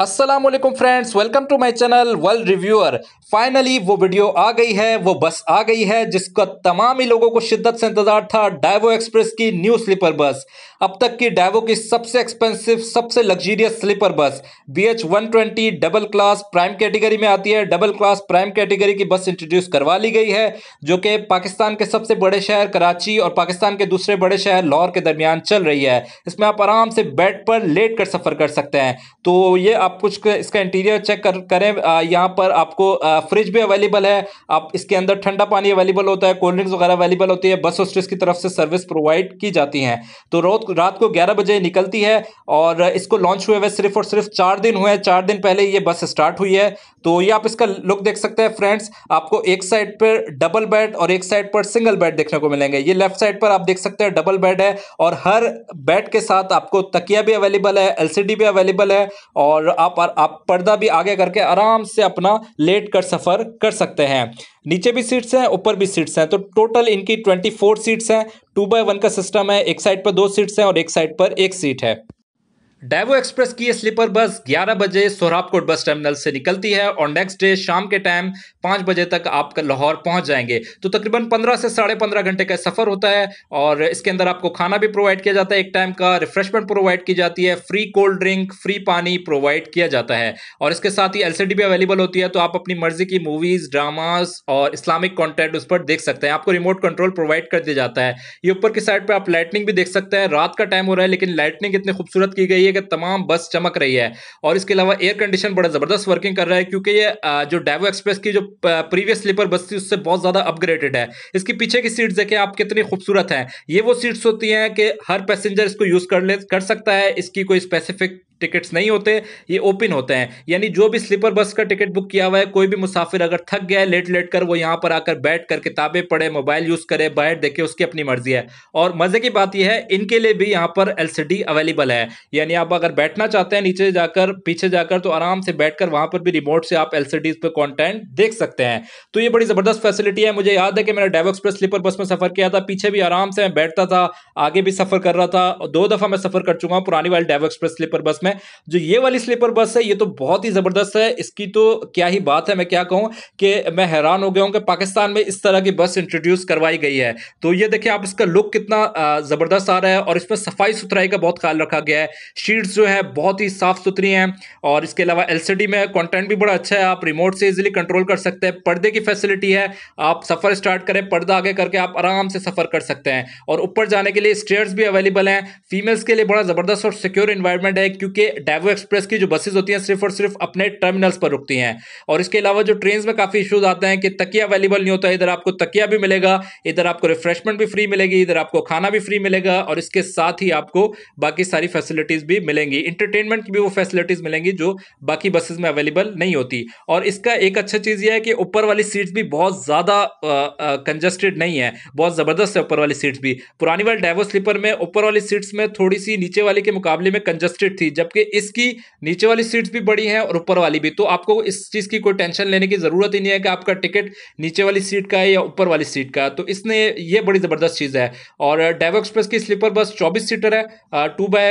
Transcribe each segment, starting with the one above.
Aslam friends welcome to my channel world reviewer finally वो video आ गई है वो बस आ गई है जिसका तमाम ही लोगों को शिद्दत से इंतजार था डायवो एक्सप्रेस की न्यू स्लीपर बस अब तक की डायवो की सबसे एक्सपेंसिव सबसे luxurious sleeper bus B H one twenty double class prime category में आती है डबल क्लास प्राइम कैटेगरी की बस इंट्रोड्यूस करवा ली गई है जो कि पाकिस्तान के सबसे बड़े शहर कराची और पाकिस्तान के दूसरे बड़े शहर लाहौर के दरमियान चल रही है इसमें आप आराम से बेड पर लेट कर सफ़र कर सकते हैं तो ये आप कुछ इसका इंटीरियर चेक कर करें यहाँ पर आपको फ्रिज भी अवेलेबल है आप इसके अंदर ठंडा पानी अवेलेबल होता है कोल्ड ड्रिंक्स वगैरह अवेलेबल होती है बस होस्टेस की तरफ से सर्विस प्रोवाइड की जाती हैं तो रोज रात को ग्यारह बजे निकलती है और इसको लॉन्च हुए हुए सिर्फ और सिर्फ चार दिन हुए हैं चार दिन पहले ये बस स्टार्ट हुई है तो ये आप इसका लुक देख सकते हैं फ्रेंड्स आपको एक साइड पर डबल बेड और एक साइड पर सिंगल बेड देखने को मिलेंगे ये लेफ्ट साइड पर आप देख सकते हैं डबल बेड है और हर बेड के साथ आपको तकिया भी अवेलेबल है एलसीडी भी अवेलेबल है और आप, आप पर्दा भी आगे करके आराम से अपना लेट कर सफ़र कर सकते हैं नीचे भी सीट्स हैं ऊपर भी सीट्स हैं तो टोटल इनकी ट्वेंटी फोर सीट्स हैं टू बाय वन का सिस्टम है एक साइड पर दो सीट्स हैं और एक साइड पर एक सीट है डायवो एक्सप्रेस की स्लीपर बस 11 बजे सोहराबकोट बस टर्मिनल से निकलती है और नेक्स्ट डे शाम के टाइम 5 बजे तक आप लाहौर पहुंच जाएंगे तो तकरीबन 15 से साढ़े पंद्रह घंटे का सफ़र होता है और इसके अंदर आपको खाना भी प्रोवाइड किया जाता है एक टाइम का रिफ्रेशमेंट प्रोवाइड की जाती है फ्री कोल्ड ड्रिंक फ्री पानी प्रोवाइड किया जाता है और इसके साथ ही एल भी अवेलेबल होती है तो आप अपनी मर्जी की मूवीज़ ड्रामाज और इस्लामिक कॉन्टेंट उस पर देख सकते हैं आपको रिमोट कंट्रोल प्रोवाइड कर दिया जाता है ये ऊपर की साइड पर आप लाइटनिंग भी देख सकते हैं रात का टाइम हो रहा है लेकिन लाइटनिंग इतनी खूबसूरत की गई रही है कि तमाम बस चमक रही है और इसके अलावा एयर कंडीशन बड़ा ज़बरदस्त वर्किंग कर रहा है क्योंकि ये जो डेवो एक्सप्रेस की जो प्रीवियस स्लीपर बस थी उससे बहुत ज़्यादा अपग्रेडेड है इसके पीछे की सीट्स देखें आप कितनी खूबसूरत हैं ये वो सीट्स होती हैं कि हर पैसेंजर इसको यूज़ कर ले कर सकता है इसकी कोई स्पेसिफिक टिकट्स नहीं होते ये ओपन होते हैं यानी जो भी स्लीपर बस का टिकट बुक किया हुआ है कोई भी मुसाफिर अगर थक गया है लेट लेट कर वो यहाँ पर आकर बैठ कर किताबें पढ़े मोबाइल यूज़ करे बैठ देखे उसकी अपनी मर्जी है और मज़े की बात यह है इनके लिए भी यहाँ पर एल अवेलेबल है यानी आप अगर बैठना चाहते हैं नीचे जाकर पीछे जाकर तो आराम से बैठ कर वहाँ पर भी रिमोट से आप एल पर कॉन्टेंट देख सकते हैं तो ये बड़ी ज़बरदस्त फैसिलिटी है मुझे याद है कि मैंने डेवो एक्सप्रेस स्लीपर बस में सफ़र किया था पीछे भी आराम से मैं बैठता था आगे भी सफ़र कर रहा था दो दफ़ा मैं सफ़र कर चुका हूँ पुरानी वाली डेवो एक्सप्रेस स्लीपर बस में जो ये वाली स्लीपर बस है ये तो बहुत ही ज़बरदस्त है इसकी तो क्या ही बात है मैं क्या कहूँ कि मैं हैरान हो गया हूँ कि पाकिस्तान में इस तरह की बस इंट्रोड्यूस करवाई गई है तो ये देखिए आप इसका लुक कितना ज़बरदस्त आ रहा है और इसमें सफाई सुथराई का बहुत ख्याल रखा गया है शीट्स जो है बहुत ही साफ़ सुथरी हैं और इसके अलावा एल में कॉन्टेंट भी बड़ा अच्छा है आप रिमोट से इजिली कंट्रोल कर सकते हैं पर्दे की फैसिलिटी है आप सफ़र स्टार्ट करें पर्दा आगे करके आप आराम से सफ़र कर सकते हैं और ऊपर जाने के लिए स्टेयर्स भी अवेलेबल हैं फीमेल्स के लिए बड़ा ज़बरदस्त और सिक्योर इन्वायरमेंट है क्योंकि क्योंकि डेवो एक्सप्रेस की जो बसेज होती हैं सिर्फ और सिर्फ अपने टर्मिनल्स पर रुकती हैं और इसके अलावा जो ट्रेन में काफ़ी इशूज आते हैं कि तकिया अवेलेबल नहीं होता इधर आपको तकिया भी मिलेगा इधर आपको रिफ्रेशमेंट भी फ्री मिलेगी इधर आपको खाना भी फ्री मिलेगा और इसके साथ ही आपको बाकी सारी फैसिलिटीज़ भी मिलेंगी इंटरटेनमेंट की भी वो फैसिलिटीज़ मिलेंगी जो बाकी बसेज में अवेलेबल नहीं होती और इसका एक अच्छा चीज़ यह है कि ऊपर वाली सीट्स भी बहुत ज़्यादा कंजस्टेड नहीं है बहुत ज़बरदस्त है ऊपर वाली सीट्स भी पुरानी वाली डेवो स्लीपर में ऊपर वाली सीट्स में थोड़ी सी नीचे वाली के मुकाबले में कंजस्टेड थी जब जबकि इसकी नीचे वाली सीट्स भी बड़ी हैं और ऊपर वाली भी तो आपको इस चीज़ की कोई टेंशन लेने की ज़रूरत ही नहीं है कि आपका टिकट नीचे वाली सीट का है या ऊपर वाली सीट का तो इसने ये बड़ी ज़बरदस्त चीज़ है और डेवो एक्सप्रेस की स्लीपर बस चौबीस सीटर है two by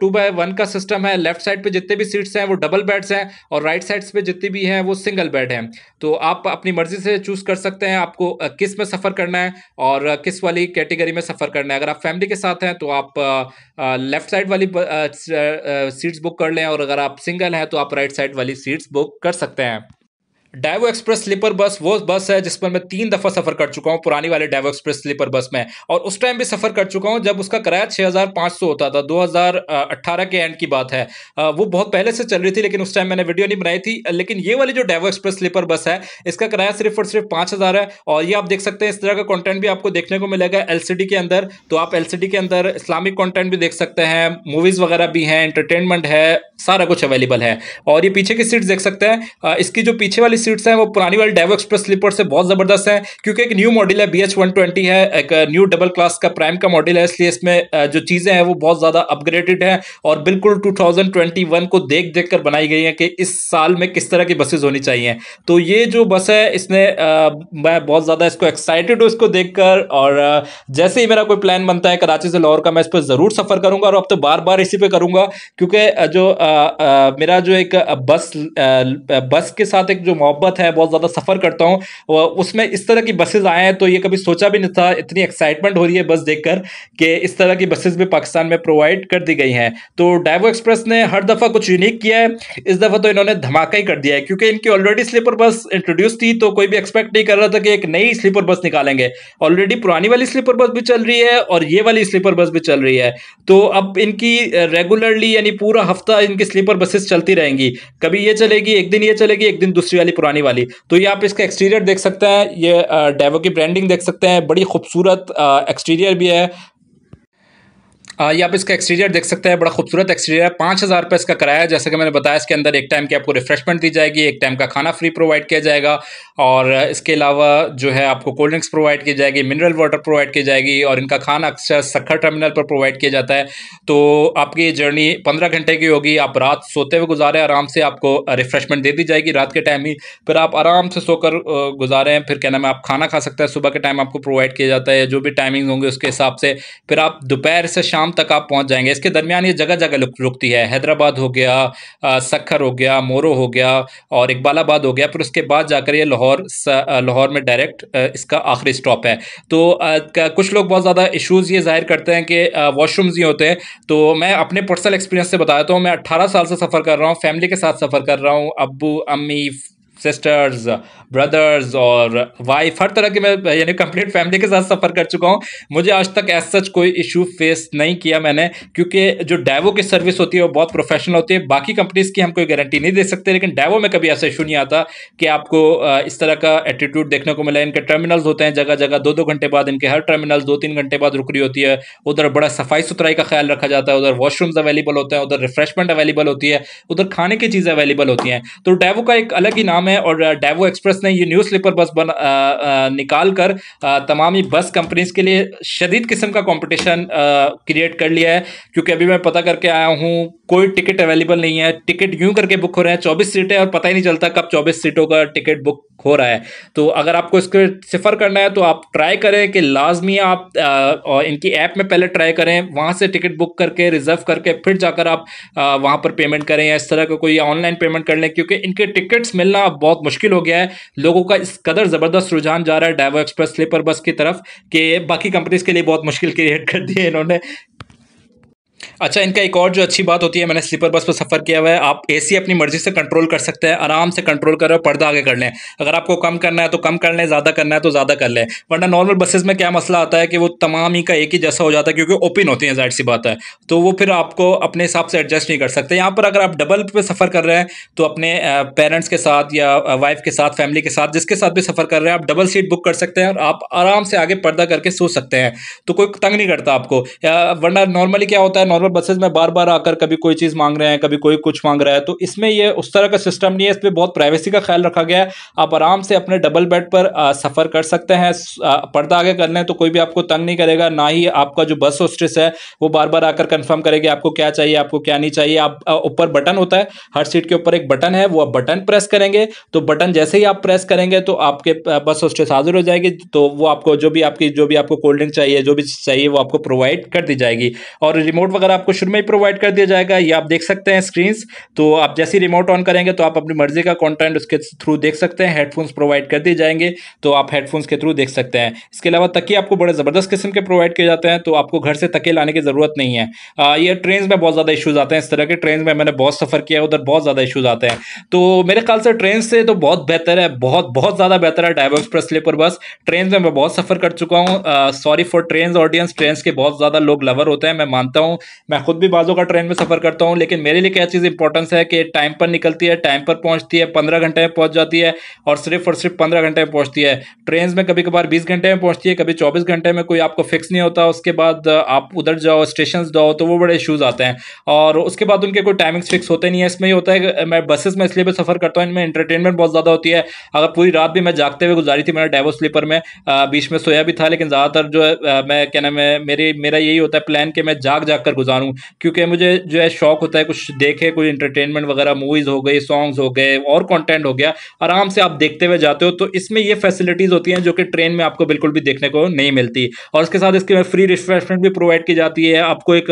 two by one का सिस्टम है लेफ्ट साइड पर जितने भी सीट्स हैं वो डबल बेड्स हैं और राइट साइड्स पर जितनी भी हैं वो सिंगल बेड हैं तो आप अपनी मर्जी से चूज़ कर सकते हैं आपको किस में सफ़र करना है और किस वाली कैटेगरी में सफ़र करना है अगर आप फैमिली के साथ हैं तो आप लेफ्ट साइड वाली सीट्स बुक कर लें और अगर आप सिंगल हैं तो आप राइट साइड वाली सीट्स बुक कर सकते हैं डायवो एक्सप्रेस स्लीपर बस वो बस है जिस पर मैं तीन दफ़ा सफ़र कर चुका हूँ पुरानी वाले डायवो एक्सप्रेस स्लीपर बस में और उस टाइम भी सफ़र कर चुका हूँ जब उसका किराया 6,500 होता था 2018 के एंड की बात है वो बहुत पहले से चल रही थी लेकिन उस टाइम मैंने वीडियो नहीं बनाई थी लेकिन ये वाली जो डायवो एक्सप्रेस स्लीपर बस है इसका किराया सिर्फ और सिर्फ पाँच है और ये आप देख सकते हैं इस तरह का कॉन्टेंट भी आपको देखने को मिलेगा एल के अंदर तो आप एल के अंदर इस्लामिक कॉन्टेंट भी देख सकते हैं मूवीज़ वगैरह भी हैं इंटरटेनमेंट है सारा कुछ अवेलेबल है और ये पीछे की सीट्स देख सकते हैं इसकी जो पीछे वाली सीट्स हैं वो पुरानी वाली डेवो एक्सप्रेस स्लीपर से बहुत ज़बरदस्त है क्योंकि एक न्यू मॉडल है बी एच वन ट्वेंटी है एक न्यू डबल क्लास का प्राइम का मॉडल है इसलिए इसमें जो चीज़ें हैं वो बहुत ज़्यादा अपग्रेडेड है और बिल्कुल टू थाउजेंड ट्वेंटी वन को देख देख कर बनाई गई है कि इस साल में किस तरह की बसेज होनी चाहिए तो ये जो बस है इसने मैं बहुत ज़्यादा इसको एक्साइटेड हूँ इसको देख कर और जैसे ही मेरा कोई प्लान बनता है कराची से लाहौर का मैं इस पर ज़रूर सफ़र करूँगा और अब तो बार बार इसी पर करूँगा क्योंकि जो मेरा जो एक बस बस के साथ एक जो मोहब्बत है बहुत ज़्यादा सफ़र करता हूँ उसमें इस तरह की बसेज आए हैं तो ये कभी सोचा भी नहीं था इतनी एक्साइटमेंट हो रही है बस देख कर कि इस तरह की बसेज भी पाकिस्तान में प्रोवाइड कर दी गई हैं तो डाइवो एक्सप्रेस ने हर दफ़ा कुछ यूनिक किया है इस दफ़ा तो इन्होंने धमाका ही कर दिया है क्योंकि इनकी ऑलरेडी स्लीपर बस इंट्रोड्यूस थी तो कोई भी एक्सपेक्ट नहीं कर रहा था कि एक नई स्लीपर बस निकालेंगे ऑलरेडी पुरानी वाली स्लीपर बस भी चल रही है और ये वाली स्लीपर बस भी चल रही है तो अब इनकी रेगुलरली यानी पूरा हफ्ता इन इनकी स्लीपर बसेस चलती रहेंगी कभी ये चलेगी एक दिन ये चलेगी एक दिन दूसरी वाली पुरानी वाली तो ये आप इसका एक्सटीरियर देख सकते हैं ये डेवो की ब्रांडिंग देख सकते हैं बड़ी खूबसूरत एक्सटीरियर भी है ये आप इसका एक्सटीरियर देख सकते हैं बड़ा खूबसूरत एक्सटीरियर है पाँच हज़ार रुपये इसका है जैसे कि मैंने बताया इसके अंदर एक टाइम की आपको रिफ्रेशमेंट दी जाएगी एक टाइम का खाना फ्री प्रोवाइड किया जाएगा और इसके अलावा जो है आपको कोल्ड ड्रिंक्स प्रोवाइड की जाएगी मिनरल वाटर प्रोवाइड की जाएगी और इनका खाना अक्सर सखर टर्मिनल पर प्रोवाइड किया जाता है तो आपकी जर्नी पंद्रह घंटे की होगी आप रात सोते हुए गुजारें आराम से आपको रिफ्रेशमेंट दे दी जाएगी रात के टाइम ही फिर आप आराम से सोकर गुजारें फिर क्या नाम है आप खाना खा सकते हैं सुबह के टाइम आपको प्रोवाइड किया जाता है जो भी टाइमिंग होंगे उसके हिसाब से फिर आप दोपहर से शाम शाम तक आप पहुंच जाएंगे इसके दरमियान ये जगह जगह रुकती है हैदराबाद हो गया सखर हो गया मोरो हो गया और इकबालाबाद हो गया फिर उसके बाद जाकर ये लाहौर लाहौर में डायरेक्ट इसका आखिरी स्टॉप है तो कुछ लोग बहुत ज़्यादा इशूज़ ये जाहिर करते हैं कि वॉशरूम्स ये होते हैं तो मैं अपने पर्सनल एक्सपीरियंस से बताता हूँ तो मैं अट्ठारह साल से सफ़र कर रहा हूँ फैमिली के साथ सफ़र कर रहा हूँ अबू अम्मी सिस्टर्स ब्रदर्स और वाइफ हर तरह के मैं यानी कंप्लीट फैमिली के साथ सफ़र कर चुका हूँ मुझे आज तक एज सच कोई इशू फेस नहीं किया मैंने क्योंकि जो डैवो की सर्विस होती है वो बहुत प्रोफेशनल होती है बाकी कंपनीज़ की हम कोई गारंटी नहीं दे सकते लेकिन डैवो में कभी ऐसा इशू नहीं आता कि आपको इस तरह का एटीट्यूड देखने को मिला इनके टर्मिनल्स होते हैं जगह जगह दो दो घंटे बाद इनके हर टर्मिनल्स दो तीन घंटे बाद रुक रही होती है उधर बड़ा सफाई सुथराई का ख्याल रखा जाता है उधर वॉशरूम्स अवेलेबल होते हैं उधर रिफ्रेशमेंट अवेलेबल होती है उधर खाने की चीज़ें अवेलेबल होती हैं तो डैवो का एक अलग ही नाम है और डेवो एक्सप्रेस ने ये न्यू स्लीपर बस बन आ, आ, निकाल कर तमाम ही बस कंपनीज के लिए शदीद किस्म का कंपटीशन क्रिएट कर लिया है क्योंकि अभी मैं पता करके आया हूँ कोई टिकट अवेलेबल नहीं है टिकट यूं करके बुक हो रहे हैं चौबीस सीटें और पता ही नहीं चलता कब चौबीस सीटों का टिकट बुक हो रहा है तो अगर आपको इसके सफर करना है तो आप ट्राई करें कि लाजमी आप आ, इनकी ऐप में पहले ट्राई करें वहाँ से टिकट बुक करके रिजर्व करके फिर जाकर आप वहाँ पर पेमेंट करें या इस तरह का को कोई ऑनलाइन पेमेंट कर लें क्योंकि इनके टिकट्स मिलना बहुत मुश्किल हो गया है लोगों का इस कदर ज़बरदस्त रुझान जा रहा है डाइवो एक्सप्रेस स्लीपर बस की तरफ कि बाकी कंपनीज के लिए बहुत मुश्किल क्रिएट कर दी है इन्होंने अच्छा इनका एक और जो अच्छी बात होती है मैंने स्लीपर बस पर सफ़र किया हुआ है आप एसी अपनी मर्जी से कंट्रोल कर सकते हैं आराम से कंट्रोल कर रहे पर्दा आगे कर लें अगर आपको कम करना है तो कम कर लें ज़्यादा करना है तो ज़्यादा कर लें वरना नॉर्मल बसेस में क्या मसला आता है कि वो तमाम ही का एक ही जैसा हो जाता है क्योंकि ओपन होती हैं जाहिर सी बात है तो वो फिर आपको अपने हिसाब से एडजस्ट नहीं कर सकते यहाँ पर अगर आप डबल पे सफ़र कर रहे हैं तो अपने पेरेंट्स के साथ या वाइफ के साथ फैमिली के साथ जिसके साथ भी सफ़र कर रहे हैं आप डबल सीट बुक कर सकते हैं और आप आराम से आगे पर्दा करके सो सकते हैं तो कोई तंग नहीं करता आपको वरना नॉर्मली क्या होता है नॉर्मल पर्सनल बसेज में बार बार आकर कभी कोई चीज़ मांग रहे हैं कभी कोई कुछ मांग रहा है तो इसमें ये उस तरह का सिस्टम नहीं है इसमें बहुत प्राइवेसी का ख्याल रखा गया है आप आराम से अपने डबल बेड पर सफ़र कर सकते हैं पर्दा आगे कर लें तो कोई भी आपको तंग नहीं करेगा ना ही आपका जो बस होस्ट्रेस है वो बार बार आकर कन्फर्म करेगी आपको क्या चाहिए आपको क्या नहीं चाहिए आप ऊपर बटन होता है हर सीट के ऊपर एक बटन है वो आप बटन प्रेस करेंगे तो बटन जैसे ही आप प्रेस करेंगे तो आपके बस होस्टेस हाजिर हो जाएगी तो वो आपको जो भी आपकी जो भी आपको कोल्ड ड्रिंक चाहिए जो भी चाहिए वो आपको प्रोवाइड कर दी जाएगी और रिमोट वगैरह आपको शुरू में ही प्रोवाइड कर दिया जाएगा ये आप देख सकते हैं स्क्रीन तो आप जैसे रिमोट ऑन करेंगे तो आप अपनी मर्जी का कॉन्टेंट उसके थ्रू देख सकते हैं हेडफोन्स प्रोवाइड कर दिए जाएंगे तो आप हेडफोन्स के थ्रू देख सकते हैं इसके अलावा तके आपको बड़े ज़बरदस्त किस्म के प्रोवाइड किए जाते हैं तो आपको घर से तके लाने की ज़रूरत नहीं है यह ये ट्रेन में बहुत ज़्यादा इशूज़ आते हैं इस तरह के ट्रेन में मैंने बहुत सफ़र किया उधर बहुत ज़्यादा इशूज़ आते हैं तो मेरे ख्याल से ट्रेन से तो बहुत बेहतर है बहुत बहुत ज़्यादा बेहतर है Daewoo express sleeper bus train में मैं बहुत सफ़र कर चुका हूँ sorry for train audience train के बहुत ज़्यादा लोग लवर होते हैं मैं मानता हूँ मैं खुद भी बाजों का ट्रेन में सफ़र करता हूँ लेकिन मेरे लिए क्या चीज़ इंपॉर्टेंस है कि टाइम पर निकलती है टाइम पर पहुँचती है पंद्रह घंटे में पहुँच जाती है और सिर्फ और सिर्फ पंद्रह घंटे में पहुँचती है ट्रेन में कभी कभार बीस घंटे में पहुँचती है कभी चौबीस घंटे में कोई आपको फिक्स नहीं होता उसके बाद आप उधर जाओ स्टेशन जाओ तो वो बड़े इशूज़ आते हैं और उसके बाद उनके कोई टाइमिंग्स फिक्स होते नहीं है इसमें ये होता है मैं बसेस में इसलिए भी सफ़र करता हूँ इनमें इंटरटेनमेंट बहुत ज़्यादा होती है अगर पूरी रात भी मैं जागते हुए गुजारी थी मेरा डेवो स्लीपर में बीच में सोया भी था लेकिन ज़्यादातर जो है मैं क्या नाम है मेरी मेरा यही होता है प्लान कि मैं जाग जाग कर गुजार परेशान हूँ क्योंकि मुझे जो है शौक होता है कुछ देखे कोई इंटरटेनमेंट वगैरह मूवीज़ हो गई सॉन्ग्स हो गए और कॉन्टेंट हो गया आराम से आप देखते हुए जाते हो तो इसमें ये फैसिलिटीज़ होती हैं जो कि ट्रेन में आपको बिल्कुल भी देखने को नहीं मिलती और उसके साथ इसके फ्री रिफ्रेशमेंट भी प्रोवाइड की जाती है आपको एक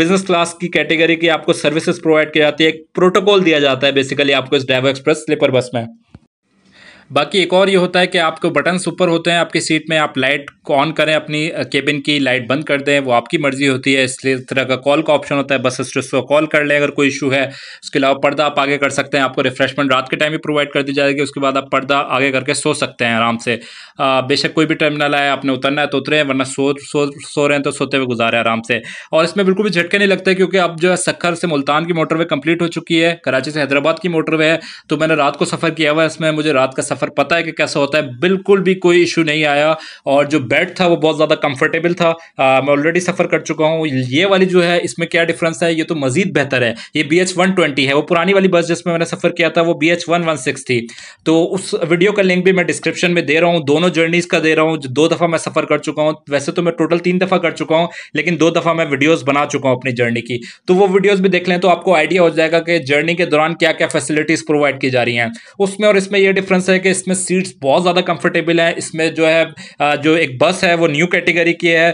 बिजनेस क्लास की कैटेगरी की आपको सर्विसेज प्रोवाइड की जाती है एक प्रोटोकॉल दिया जाता है बेसिकली आपको इस ड्राइवर एक्सप्रेस स्लीपर बस में बाकी एक और ये होता है कि आपको बटन ऊपर होते हैं आपकी सीट में आप लाइट ऑन करें अपनी केबिन की लाइट बंद कर दें वो आपकी मर्ज़ी होती है इसलिए इस तरह का कॉल का ऑप्शन होता है बस स्ट्रेस को कॉल कर लें अगर कोई इशू है उसके अलावा पर्दा आप आगे कर सकते हैं आपको रिफ्रेशमेंट रात के टाइम भी प्रोवाइड कर दी जाएगी उसके बाद आप पर्दा आगे करके सो सकते हैं आराम से बेशक कोई भी टर्मिनल आए आपने उतरना है तो उतरे वरना सो सो सो रहे हैं तो सोते हुए गुजारें आराम से और इसमें बिल्कुल भी झटके नहीं लगते क्योंकि अब जो है सखर से मुल्तान की मोटरवे कंप्लीट हो चुकी है कराची से हैदराबाद की मोटरवे है तो मैंने रात को सफ़र किया हुआ है इसमें मुझे रात का सफ़र सफ़र पता है कि कैसा होता है बिल्कुल भी कोई इशू नहीं आया और जो बेड था वो बहुत ज़्यादा कंफर्टेबल था आ, मैं ऑलरेडी सफ़र कर चुका हूँ ये वाली जो है इसमें क्या डिफरेंस है ये तो मज़ीद बेहतर है ये बी एच वन ट्वेंटी है वो पुरानी वाली बस जिसमें मैंने सफ़र किया था वो B H one one six थी तो उस वीडियो का लिंक भी मैं डिस्क्रिप्शन में दे रहा हूँ दोनों जर्नीज़ का दे रहा हूँ दो दफ़ा मैं सफ़र कर चुका हूँ वैसे तो मैं टोटल तीन दफ़ा कर चुका हूँ लेकिन दो दफ़ा मैं वीडियोज़ बना चुका हूँ अपनी जर्नी की तो वो वीडियोज़ भी देख लें तो आपको आइडिया हो जाएगा कि जर्नी के दौरान क्या क्या फैसिलिटीज़ प्रोवाइड की जा रही हैं उसमें और इसमें यह डिफरेंस है कि इसमें सीट्स बहुत ज़्यादा कंफर्टेबल हैं इसमें जो है जो एक बस है वो न्यू कैटेगरी की है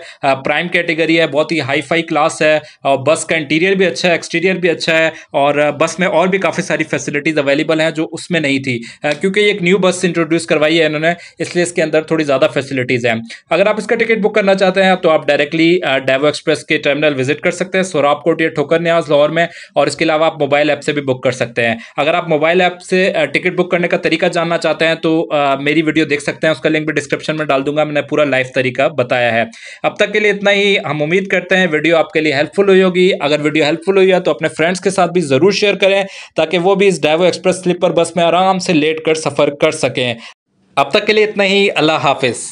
प्राइम कैटेगरी है बहुत ही हाई फाई क्लास है और बस का इंटीरियर भी अच्छा है एक्सटीरियर भी अच्छा है और बस में और भी काफ़ी सारी फैसिलिटीज़ अवेलेबल हैं जो उसमें नहीं थी क्योंकि एक न्यू बस इंट्रोड्यूस करवाई है इन्होंने इसलिए इसके अंदर थोड़ी ज़्यादा फैसिलिटीज़ हैं अगर आप इसका टिकट बुक करना चाहते हैं तो आप डायरेक्टली डेवो एक्सप्रेस के टर्मिनल विजिट कर सकते हैं सोराब कोट या ठोकर न्याज लाहौर में और इसके अलावा आप मोबाइल ऐप से भी बुक कर सकते हैं अगर आप मोबाइल ऐप से टिकट बुक करने का तरीका जानना चाहते हैं चाहते हैं तो आ, मेरी वीडियो देख सकते हैं उसका लिंक भी डिस्क्रिप्शन में डाल दूंगा मैंने पूरा लाइव तरीका बताया है अब तक के लिए इतना ही हम उम्मीद करते हैं वीडियो आपके लिए हेल्पफुल हुई होगी अगर वीडियो हेल्पफुल हुई है तो अपने फ्रेंड्स के साथ भी ज़रूर शेयर करें ताकि वो भी इस डाइवो एक्सप्रेस स्लीपर बस में आराम से लेट कर सफ़र कर सकें अब तक के लिए इतना ही अल्लाह हाफिज़